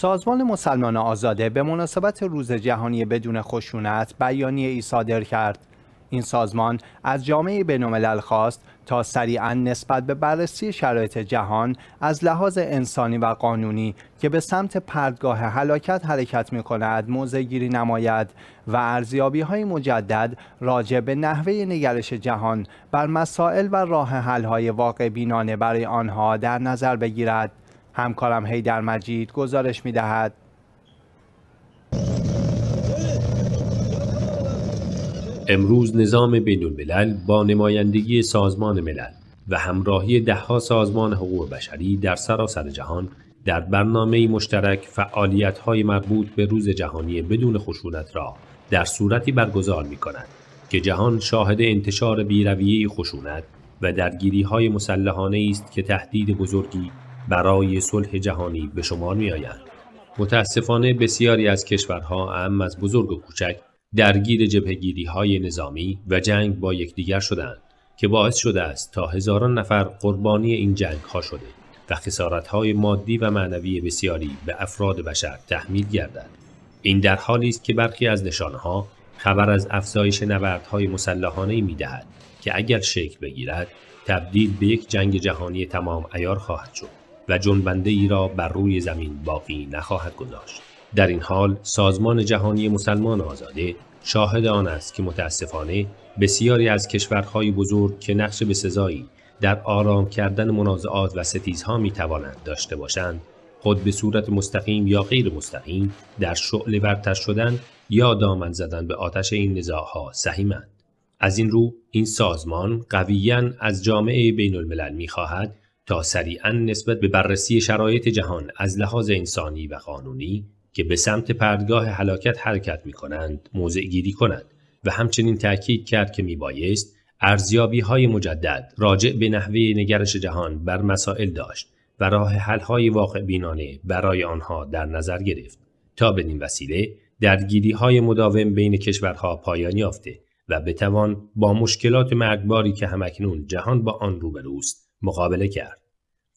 سازمان مسلمان آزاده به مناسبت روز جهانی بدون خشونت بیانیه ای صادر کرد این سازمان از جامعه الملل خواست تا سریعا نسبت به بررسی شرایط جهان از لحاظ انسانی و قانونی که به سمت پردگاه هلاکت حرکت می کند موضع گیری نماید و ارزیابی های مجدد راجع به نحوه نگرش جهان بر مسائل و راه حل های واقع بینانه برای آنها در نظر بگیرد. همکارم هیدر مجید گزارش می دهد. امروز نظام بین الملل با نمایندگی سازمان ملل و همراهی دهها سازمان حقوق بشری در سراسر جهان در برنامه مشترک فعالیت های مربوط به روز جهانی بدون خشونت را در صورتی برگزار می کند که جهان شاهد انتشار بیرویه خشونت و درگیری های مسلحانه است که تهدید بزرگی برای صلح جهانی به شمار می آیند. متاسفانه بسیاری از کشورها ام از بزرگ و کوچک درگیر جبهگیری های نظامی و جنگ با یکدیگر شدند که باعث شده است تا هزاران نفر قربانی این جنگ ها شده و خسارت های مادی و معنوی بسیاری به افراد بشر تحمیل گردد. این در حالی است که برخی از نشانها خبر از افزایش نبردهای مسلحانه می دهد که اگر شکل بگیرد تبدیل به یک جنگ جهانی تمام ایار خواهد شد. و جنبنده ای را بر روی زمین باقی نخواهد گذاشت. در این حال سازمان جهانی مسلمان آزاده شاهد آن است که متاسفانه بسیاری از کشورهای بزرگ که نقش به سزایی در آرام کردن منازعات و ستیزها می توانند داشته باشند خود به صورت مستقیم یا غیر مستقیم در شعل برتر شدن یا دامن زدن به آتش این نزاعها سهیمند از این رو این سازمان قویا از جامعه بین الملل می خواهد تا سریعا نسبت به بررسی شرایط جهان از لحاظ انسانی و قانونی که به سمت پردگاه حلاکت حرکت می کنند موضع گیری کنند و همچنین تأکید کرد که بایست ارزیابی های مجدد راجع به نحوه نگرش جهان بر مسائل داشت و راه حل های واقع بینانه برای آنها در نظر گرفت تا بدین وسیله درگیری های مداوم بین کشورها پایان یافته و بتوان با مشکلات مرگباری که همکنون جهان با آن روبروست مقابله کرد.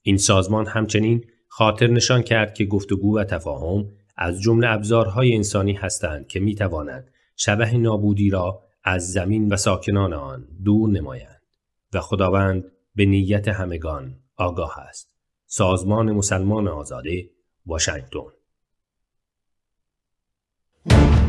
این سازمان همچنین خاطر نشان کرد که گفتگو و تفاهم از جمله ابزارهای انسانی هستند که می توانند شبه نابودی را از زمین و ساکنان آن دور نمایند و خداوند به نیت همگان آگاه است. سازمان مسلمان آزاده واشنگتن